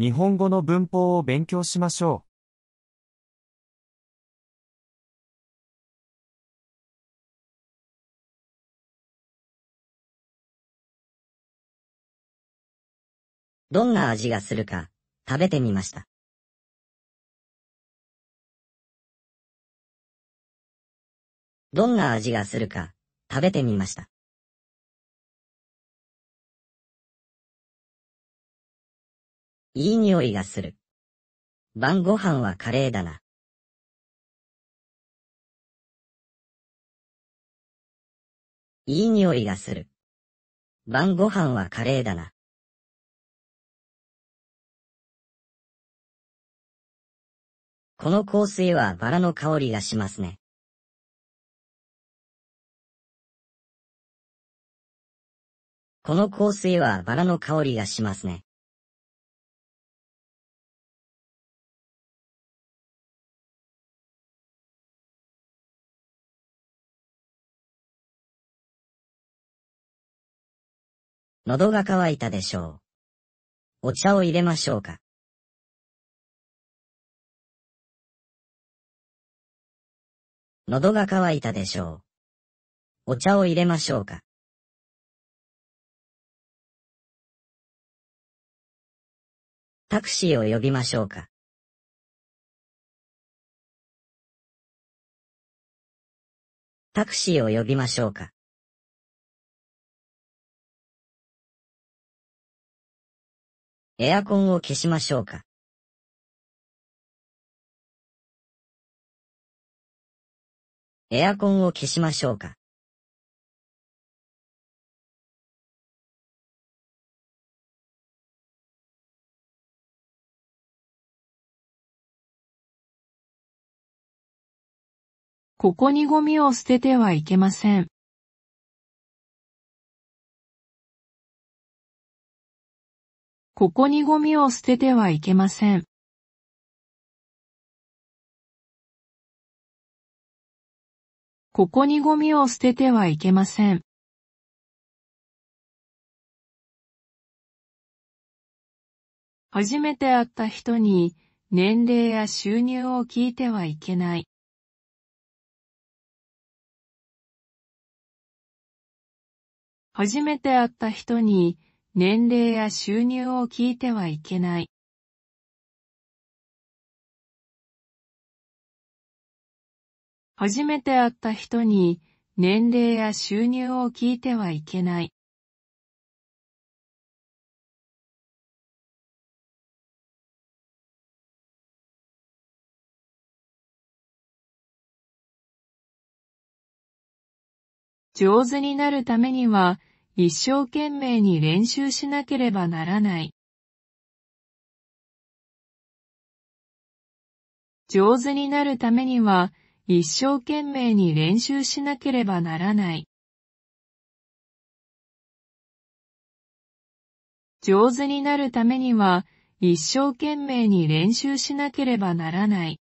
日本語の文法を勉強しましょう。どんな味がするか食べてみました。どんな味がするか食べてみました。いい匂いがする。晩ご飯はカレーだな。いい匂いがする。晩ご飯はカレーだな。この香水はバラの香りがしますね。この香水はバラの香りがしますね。喉が渇いたでしょう。お茶を入れましょうか。喉が渇いたでしょう。お茶を入れましょうか。タクシーを呼びましょうか。タクシーを呼びましょうか。エアコンを消しましょうか。エアコンを消しましょうか。ここにゴミを捨ててはいけません。ここにゴミを捨ててはいけません。ここにゴミを捨ててはいけません。初めて会った人に年齢や収入を聞いてはいけない。初めて会った人に年齢や収入を聞いてはいけない。初めて会った人に年齢や収入を聞いてはいけない。上手になるためには一生懸命に練習しなければならない。上手になるためには、一生懸命に練習しなければならない。上手になるためには、一生懸命に練習しなければならない。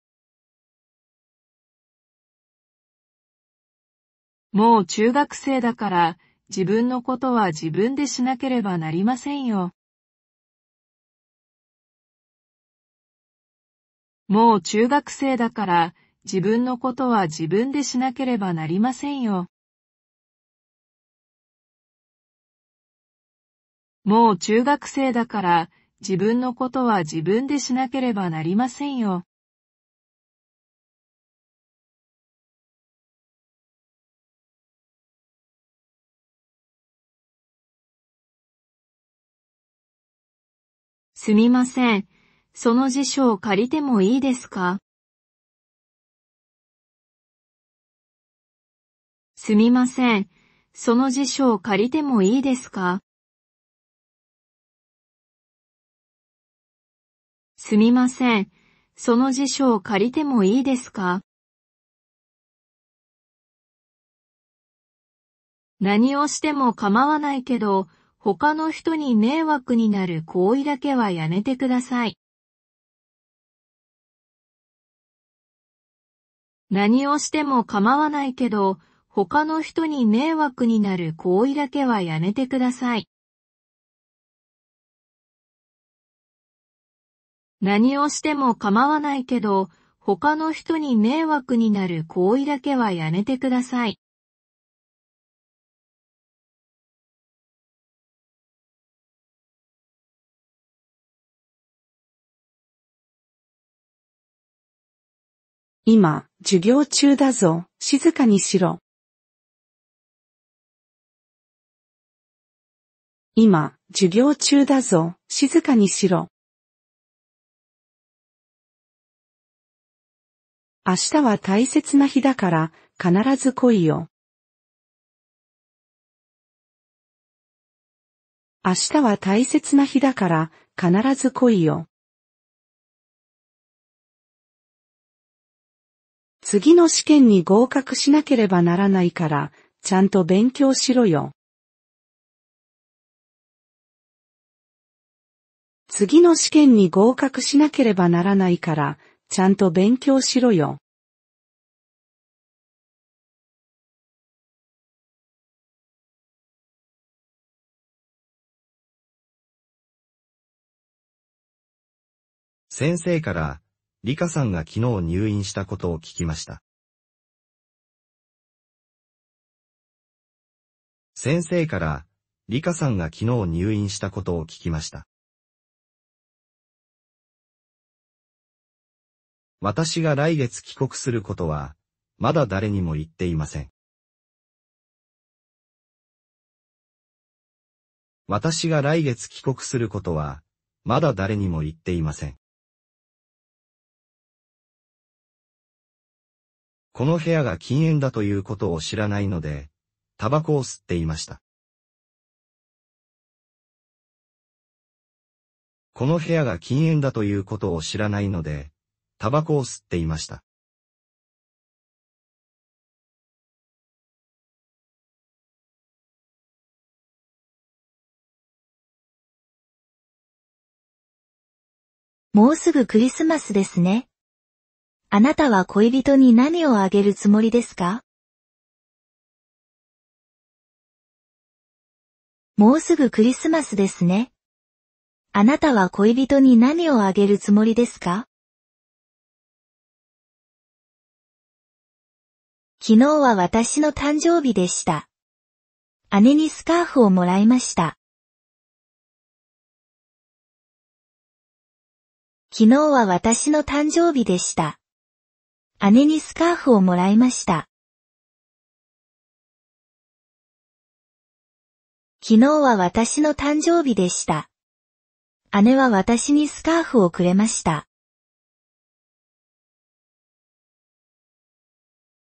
もう中学生だから、自分のことは自分でしなければなりませんよ。もう中学生だから自分のことは自分でしなければなりませんよ。もう中学生だから自分のことは自分でしなければなりませんよ。すみません。その辞書を借りてもいいですかすみません。その辞書を借りてもいいですかすみません。その辞書を借りてもいいですか何をしても構わないけど、他の人に迷惑になる行為だけはやめてください。何をしても構わないけど、他の人に迷惑になる行為だけはやめてください。何をしても構わないけど、他の人に迷惑になる行為だけはやめてください。今、授業中だぞ、静かにしろ。今、授業中だぞ、静かにしろ。明日は大切な日だから、必ず来いよ。明日は大切な日だから、必ず来いよ。次の試験に合格しなければならないから、ちゃんと勉強しろよ。次の試験に合格しなければならないから、ちゃんと勉強しろよ。先生からリカさんが昨日入院したことを聞きました。先生から、リカさんが昨日入院したことを聞きました。私が来月帰国することは、まだ誰にも言っていません。私が来月帰国することは、まだ誰にも言っていません。この部屋が禁煙だということを知らないので、タバコを吸っていました。この部屋が禁煙だということを知らないので、タバコを吸っていました。もうすぐクリスマスですね。あなたは恋人に何をあげるつもりですかもうすぐクリスマスですね。あなたは恋人に何をあげるつもりですか昨日は私の誕生日でした。姉にスカーフをもらいました。昨日は私の誕生日でした。姉にスカーフをもらいました。昨日は私の誕生日でした。姉は私にスカーフをくれました。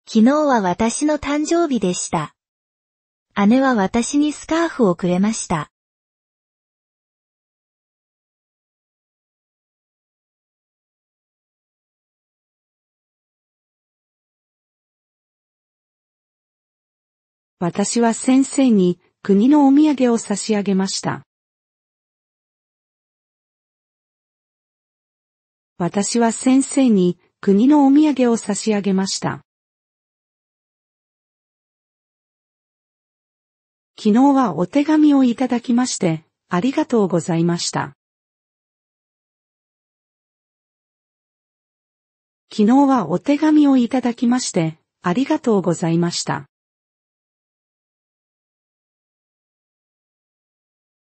昨日は私の誕生日でした。姉は私にスカーフをくれました。私は先生に国のお土産を差し上げました。私は先生に国のお土産を差し上げました。昨日はお手紙をいただきまして、ありがとうございました。昨日はお手紙をいただきまして、ありがとうございました。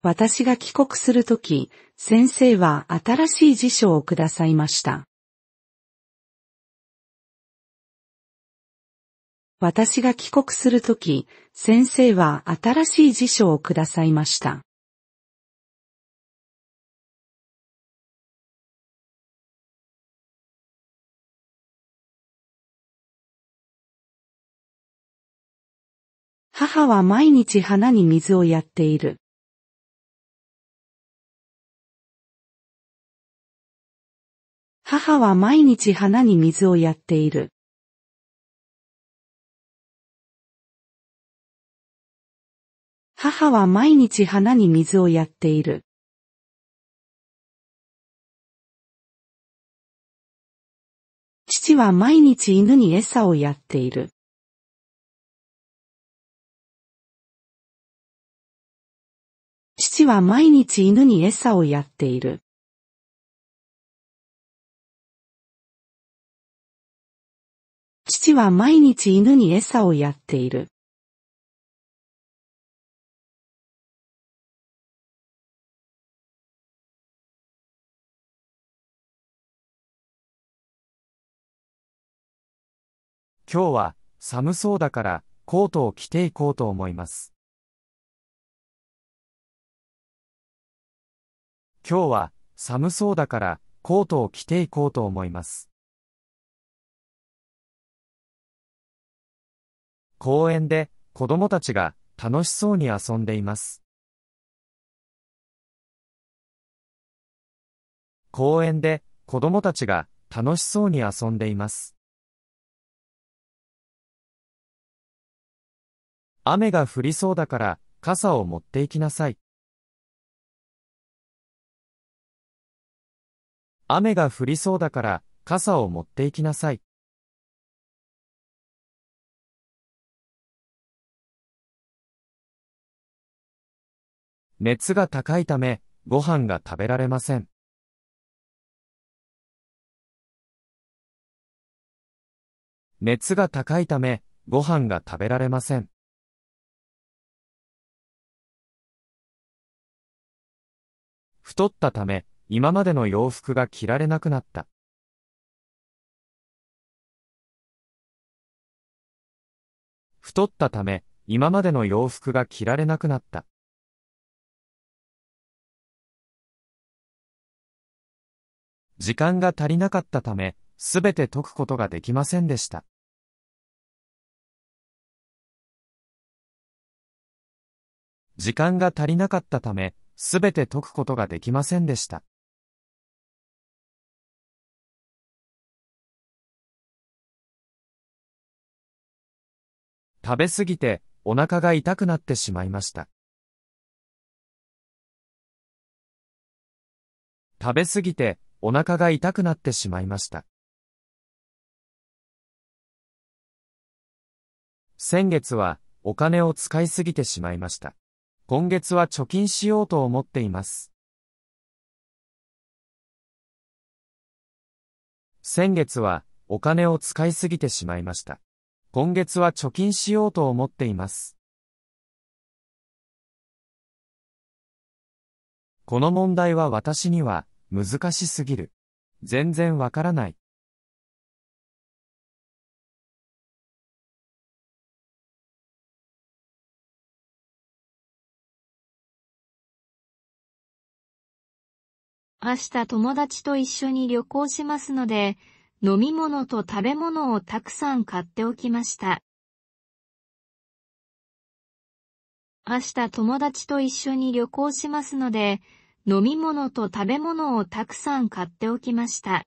私が帰国するとき、先生は新しい辞書をくださいました。私が帰国するとき、先生は新しい辞書をくださいました。母は毎日花に水をやっている。母は毎日花に水をやっている。母は毎日花に水をやっている。父は毎日犬に餌をやっている。父は毎日犬に餌をやっている。きは毎日犬に餌をやっている。今日は寒そうだからコートを着ていこうと思います。今日は寒そうだからコートを着ていこうと思います。公園で子供たちが楽しそうに遊んでいます。公園で子供たちが楽しそうに遊んでいます。雨が降りそうだから傘を持っていきなさい。雨が降りそうだから傘を持っていきなさい。熱が高いため、ご飯が食べられません。熱が高いため、ご飯が食べられません。太ったため、今までの洋服が着られなくなった。太ったため、今までの洋服が着られなくなった。時間が足りなかったため、すべて解くことができませんでした。時間が足りなかったため、すべて解くことができませんでした。食べ過ぎてお腹が痛くなってしまいました。食べ過ぎてお腹が痛くなってしまいました。先月はお金を使いすぎてしまいました。今月は貯金しようと思っています。先月はお金を使いすぎてしまいました。今月は貯金しようと思っています。この問題は私には難しすぎる。全然わからない。明日友達と一緒に旅行しますので、飲み物と食べ物をたくさん買っておきました。明日友達と一緒に旅行しますので、飲み物と食べ物をたくさん買っておきました。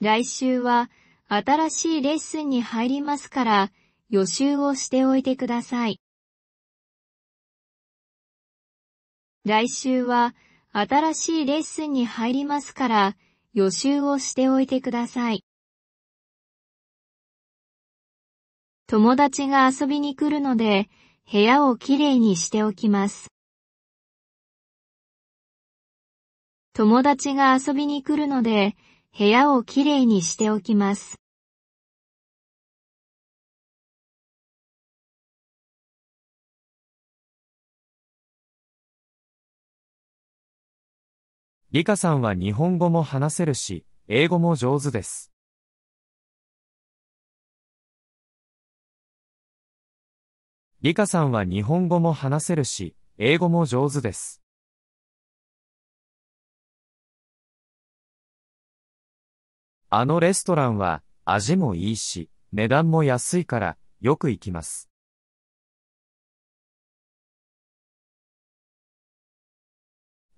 来週は新しいレッスンに入りますから予習をしておいてください。来週は新しいレッスンに入りますから予習をしておいてください。友達が遊びに来るので部屋をきれいにしておきます。友達が遊びに来るので、部屋をきれいにしておきます。リカさんは日本語も話せるし、英語も上手です。リカさんは日本語も話せるし、英語も上手です。あのレストランは味もいいし、値段も安いからよく行きます。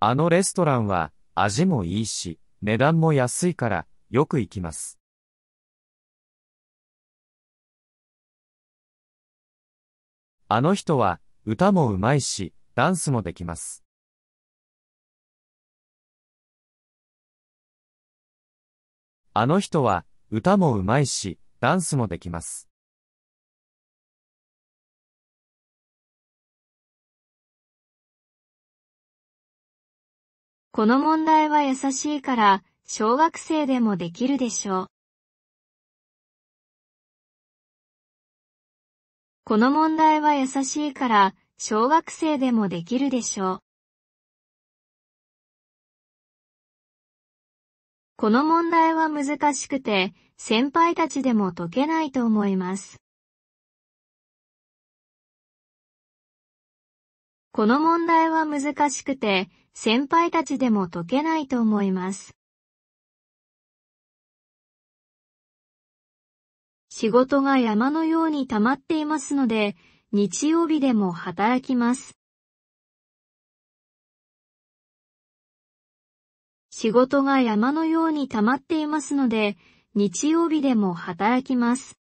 あのレストランは味もいいし、値段も安いからよく行きます。あの人は、歌もうまいし、ダンスもできます。あの人は、歌もうまいし、ダンスもできます。この問題は優しいから、小学生でもできるでしょう。この問題は優しいから、小学生でもできるでしょう。この問題は難しくて、先輩たちでも解けないと思います。この問題は難しくて、先輩たちでも解けないと思います。仕事が山のように溜まっていますので、日曜日でも働きます。仕事が山のように溜まっていますので、日曜日でも働きます。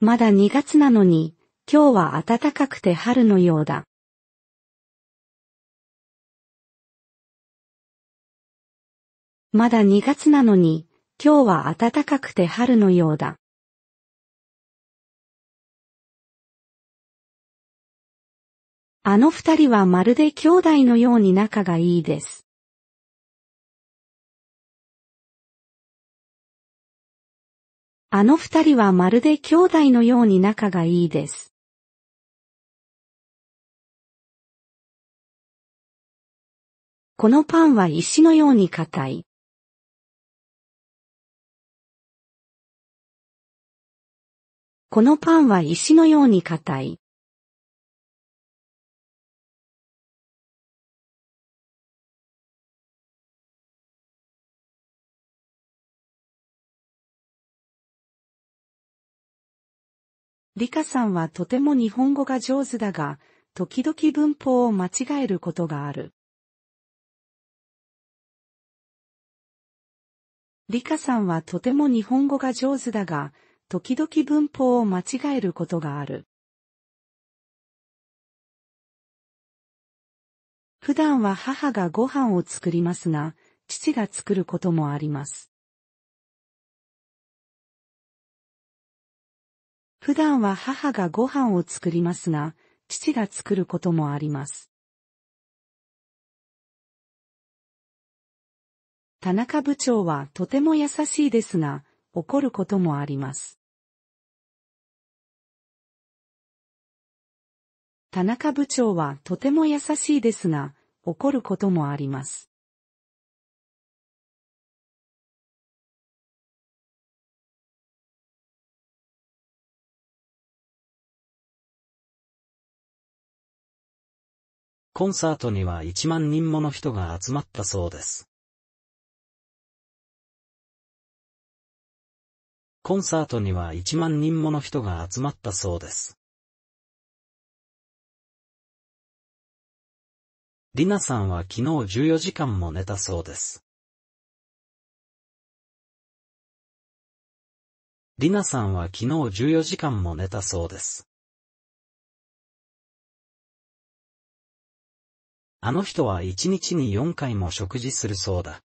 まだ2月なのに。今日は暖かくて春のようだ。まだ2月なのに、今日は暖かくて春のようだ。あの二人はまるで兄弟のように仲がいいです。あの二人はまるで兄弟のように仲がいいです。このパンは石のように硬い。このパンは石のように硬い。リカさんはとても日本語が上手だが、時々文法を間違えることがある。リカさんはとても日本語が上手だが、時々文法を間違えることがある。普段は母がご飯を作りますが、父が作ることもあります。普段は母がご飯を作りますが、父が作ることもあります。田中部長はとても優しいですが、怒ることもあります。田中部長はとても優しいですが、怒ることもあります。コンサートには1万人もの人が集まったそうです。コンサートには1万人もの人が集まったそうです。リナさんは昨日14時間も寝たそうです。リナさんは昨日14時間も寝たそうです。あの人は1日に4回も食事するそうだ。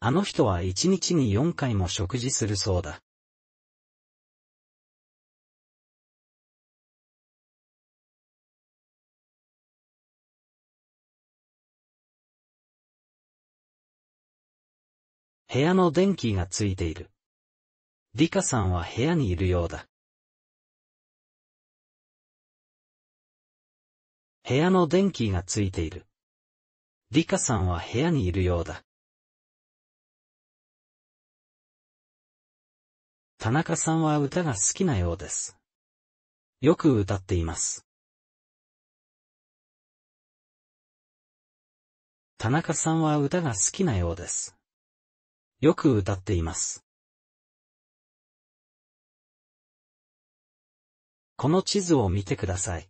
あの人は一日に四回も食事するそうだ。部屋の電気がついている。リカさんは部屋にいるようだ。部屋の電気がついている。リカさんは部屋にいるようだ。田中さんは歌が好きなようです。よく歌っています。田中さんは歌が好きなようです。よく歌っています。この地図を見てください。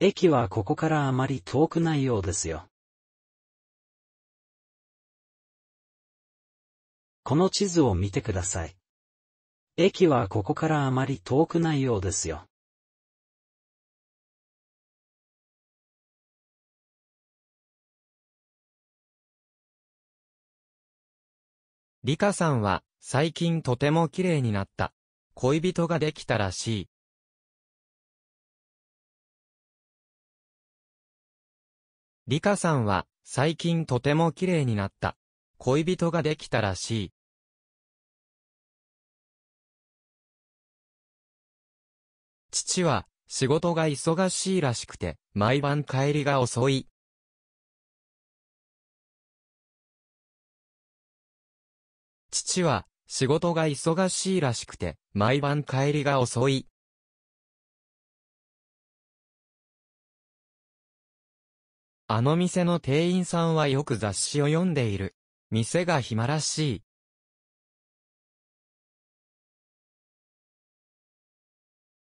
駅はここからあまり遠くないようですよ。この地図を見てください。駅はここからあまり遠くないようですよ。リカさんは最近とても綺麗になった。恋人ができたらしい。リカさんは最近とても綺麗になった。恋人ができたらしい。父は、仕事が忙しいらしくて、毎晩帰りが遅い。父は、仕事が忙しいらしくて、毎晩帰りが遅い。あの店の店員さんはよく雑誌を読んでいる。店が暇らしい。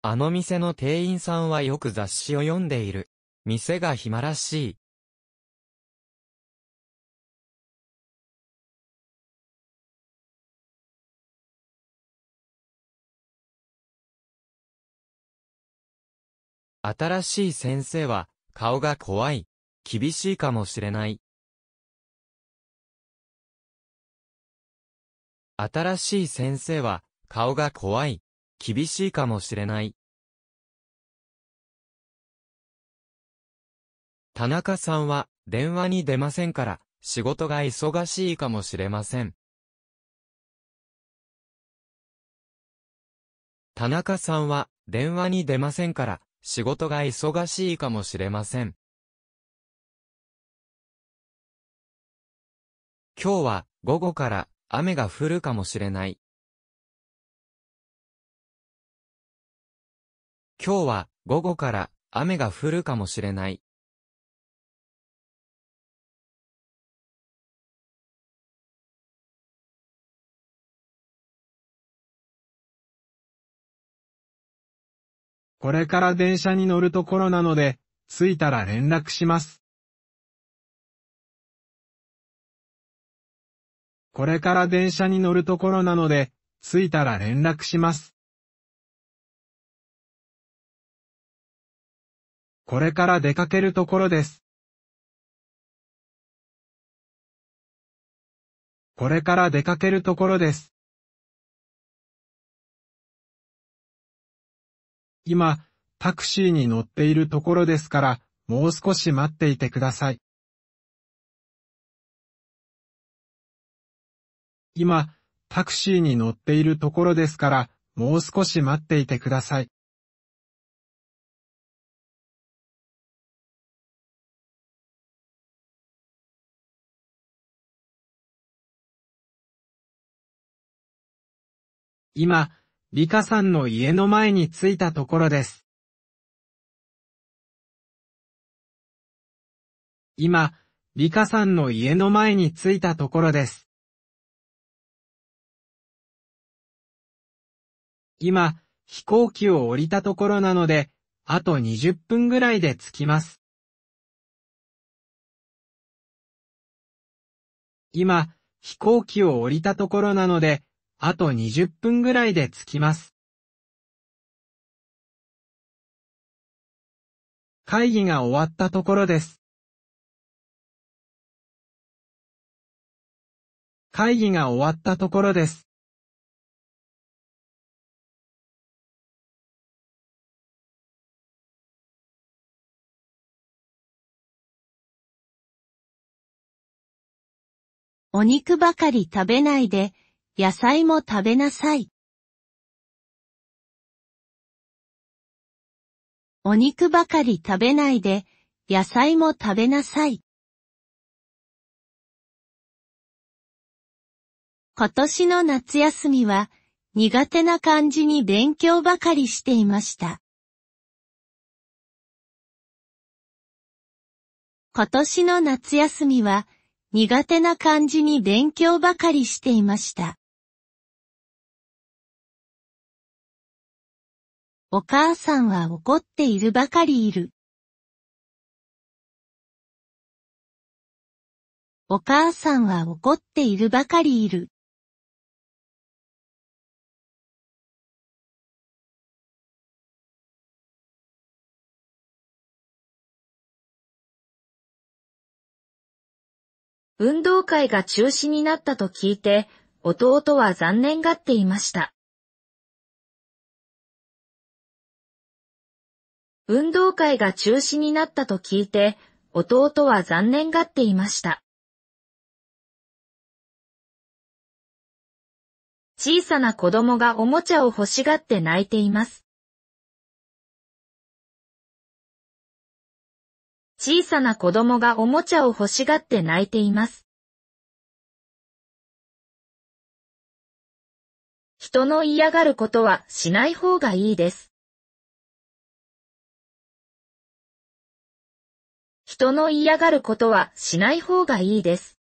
あの店の店員さんはよく雑誌を読んでいる。店が暇らしい。新しい先生は、顔が怖い。厳しいかもしれない。新しい先生は、顔が怖い。厳しいかもしれない。田中さんは電話に出ませんから、仕事が忙しいかもしれません。田中さんは電話に出ませんから、仕事が忙しいかもしれません。今日は午後から雨が降るかもしれない。今日は午後から雨が降るかもしれない。これから電車に乗るところなので、着いたら連絡します。これから電車に乗るところなので、着いたら連絡します。これから出かけるところです。これから出かけるところです。今、タクシーに乗っているところですから、もう少し待っていてください。今、タクシーに乗っているところですから、もう少し待っていてください。今、リカさんの家の前に着いたところです。今、リカさんの家の前に着いたところです。今、飛行機を降りたところなので、あと20分ぐらいで着きます。今、飛行機を降りたところなので、あと20分ぐらいで着きます。会議が終わったところです。会議が終わったところです。お肉ばかり食べないで、野菜も食べなさい。お肉ばかり食べないで、野菜も食べなさい。今年の夏休みは苦手な感じに勉強ばかりしていました。今年の夏休みは苦手な感じに勉強ばかりしていました。お母さんは怒っているばかりいる。お母さんは怒っているばかりいる。運動会が中止になったと聞いて、弟は残念がっていました。運動会が中止になったと聞いて、弟は残念がっていました。小さな子供がおもちゃを欲しがって泣いています。小さな子供がおもちゃを欲しがって泣いています。人の嫌がることはしない方がいいです。人の嫌がることはしない方がいいです。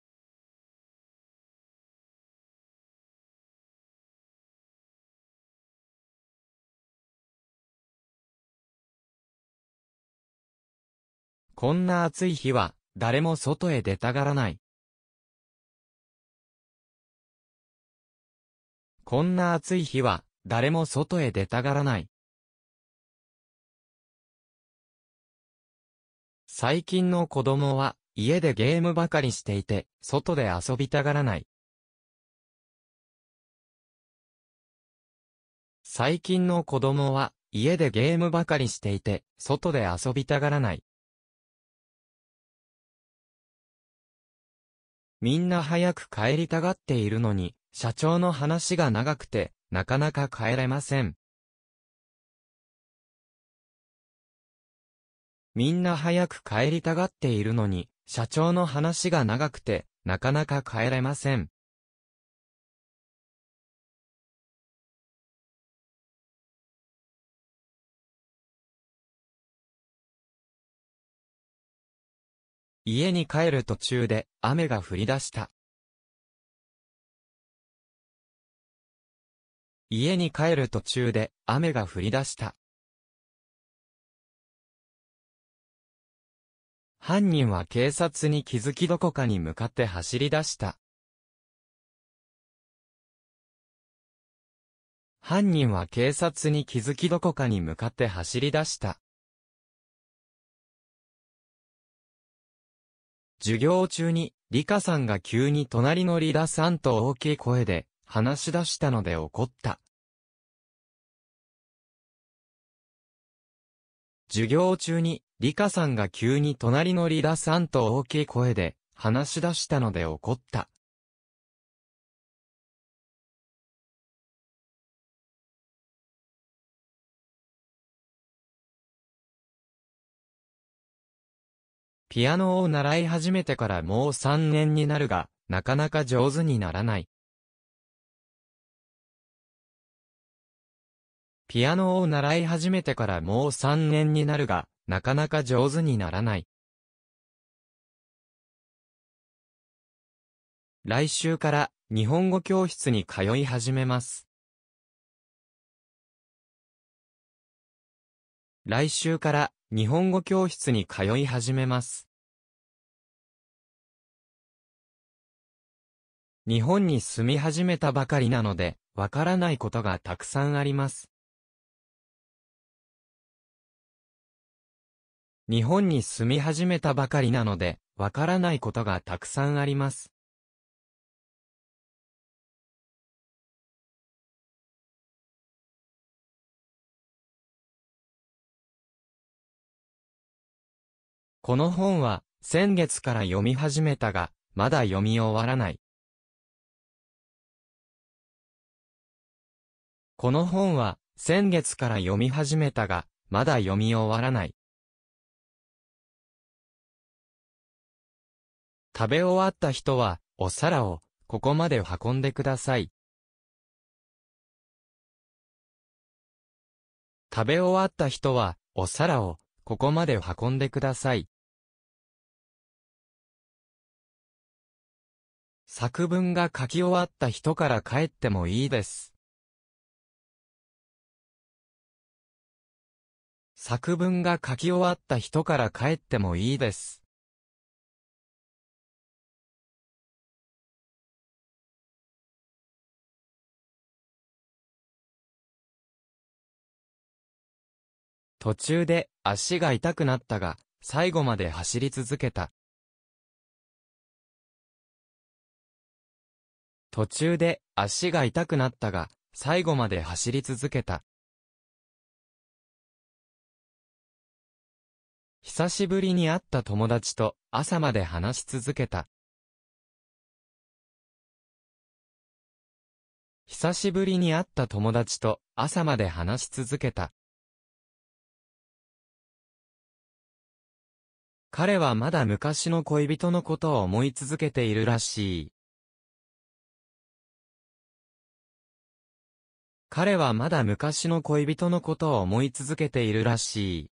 こんな暑い日は、誰も外へ出たがらない。こんな暑い日は、誰も外へ出たがらない。最近の子供は家でゲームばかりしていて、外で遊びたがらない。最近の子供は家でゲームばかりしていて、外で遊びたがらない。みんな早く帰りたがっているのに、社長の話が長くて、なかなか帰れません。みんな早く帰りたがっているのに、社長の話が長くて、なかなか帰れません。家に帰る途中で雨が降り出した。家に帰る途中で雨が降り出した。犯人は警察に気づきどこかに向かって走り出した。犯人は警察に気づきどこかに向かって走り出した。授業中に、リカさんが急に隣のリダさんと大きい声で話し出したので怒った。授業中に、リカさんが急に隣のリダさんと大きい声で話し出したので怒った。ピアノを習い始めてからもう3年になるが、なかなか上手にならない。ピアノを習い始めてからもう3年になるが、なかなか上手にならない。来週から日本語教室に通い始めます。来週から日本語教室に通い始めます。日本に住み始めたばかりなので、わからないことがたくさんあります。日本に住み始めたばかりなので、わからないことがたくさんあります。この本は、先月から読み始めたが、まだ読み終わらない。この本は、先月から読み始めたが、まだ読み終わらない。食べ終わった人は、お皿を、ここまで運んでください。食べ終わった人は、お皿を、ここまで運んでください。作文が書き終わった人から帰ってもいいです。作文が書き終わった人から帰ってもいいです。途中で足が痛くなったが、最後まで走り続けた。途中で足が痛くなったが、最後まで走り続けた。久しぶりに会った友達と朝まで話し続けた。久しぶりに会った友達と朝まで話し続けた。彼はまだ昔の恋人のことを思い続けているらしい。彼はまだ昔の恋人のことを思い続けているらしい。